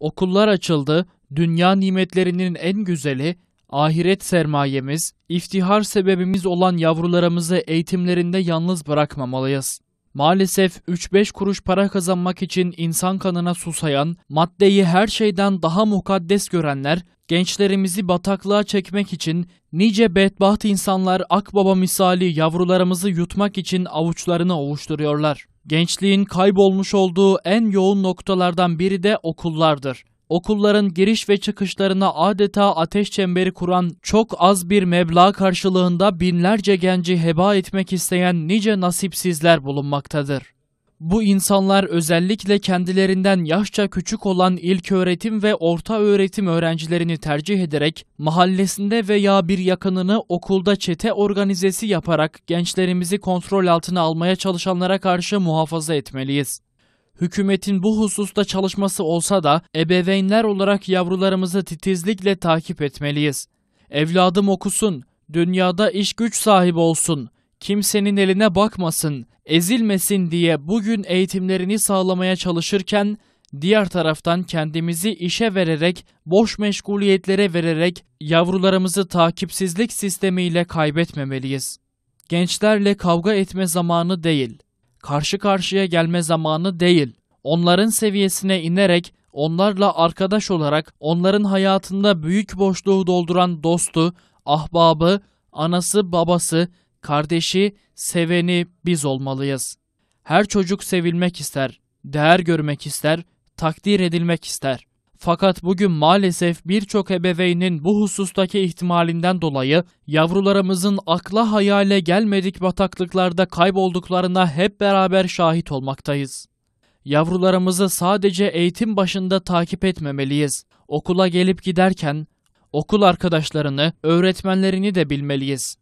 Okullar açıldı, dünya nimetlerinin en güzeli, ahiret sermayemiz, iftihar sebebimiz olan yavrularımızı eğitimlerinde yalnız bırakmamalıyız. Maalesef 3-5 kuruş para kazanmak için insan kanına susayan, maddeyi her şeyden daha mukaddes görenler, gençlerimizi bataklığa çekmek için nice bedbaht insanlar akbaba misali yavrularımızı yutmak için avuçlarını ovuşturuyorlar. Gençliğin kaybolmuş olduğu en yoğun noktalardan biri de okullardır. Okulların giriş ve çıkışlarına adeta ateş çemberi kuran çok az bir meblağ karşılığında binlerce genci heba etmek isteyen nice nasipsizler bulunmaktadır. Bu insanlar özellikle kendilerinden yaşça küçük olan ilköğretim ve orta öğretim öğrencilerini tercih ederek mahallesinde veya bir yakınını okulda çete organizesi yaparak gençlerimizi kontrol altına almaya çalışanlara karşı muhafaza etmeliyiz. Hükümetin bu hususta çalışması olsa da ebeveynler olarak yavrularımızı titizlikle takip etmeliyiz. Evladım okusun, dünyada iş güç sahibi olsun, kimsenin eline bakmasın, ezilmesin diye bugün eğitimlerini sağlamaya çalışırken diğer taraftan kendimizi işe vererek, boş meşguliyetlere vererek yavrularımızı takipsizlik sistemiyle kaybetmemeliyiz. Gençlerle kavga etme zamanı değil, karşı karşıya gelme zamanı değil. Onların seviyesine inerek, onlarla arkadaş olarak onların hayatında büyük boşluğu dolduran dostu, ahbabı, anası, babası, kardeşi, seveni biz olmalıyız. Her çocuk sevilmek ister, değer görmek ister, takdir edilmek ister. Fakat bugün maalesef birçok ebeveynin bu husustaki ihtimalinden dolayı yavrularımızın akla hayale gelmedik bataklıklarda kaybolduklarına hep beraber şahit olmaktayız. Yavrularımızı sadece eğitim başında takip etmemeliyiz. Okula gelip giderken okul arkadaşlarını, öğretmenlerini de bilmeliyiz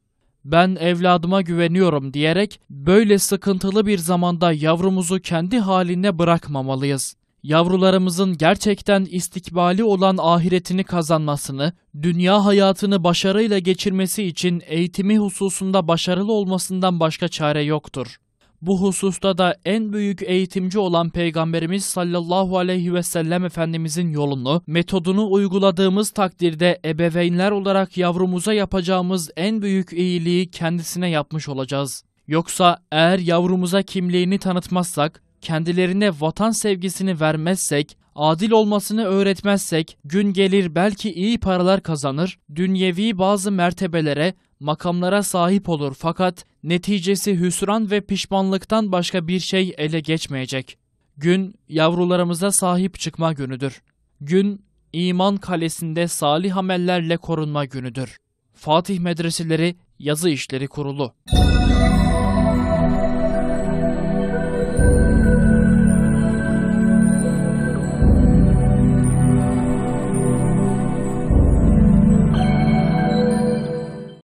ben evladıma güveniyorum diyerek böyle sıkıntılı bir zamanda yavrumuzu kendi haline bırakmamalıyız. Yavrularımızın gerçekten istikbali olan ahiretini kazanmasını, dünya hayatını başarıyla geçirmesi için eğitimi hususunda başarılı olmasından başka çare yoktur. Bu hususta da en büyük eğitimci olan Peygamberimiz sallallahu aleyhi ve sellem Efendimizin yolunu, metodunu uyguladığımız takdirde ebeveynler olarak yavrumuza yapacağımız en büyük iyiliği kendisine yapmış olacağız. Yoksa eğer yavrumuza kimliğini tanıtmazsak, kendilerine vatan sevgisini vermezsek, adil olmasını öğretmezsek gün gelir belki iyi paralar kazanır, dünyevi bazı mertebelere, makamlara sahip olur fakat neticesi hüsran ve pişmanlıktan başka bir şey ele geçmeyecek. Gün yavrularımıza sahip çıkma günüdür. Gün iman kalesinde salih amellerle korunma günüdür. Fatih medreseleri yazı işleri kurulu.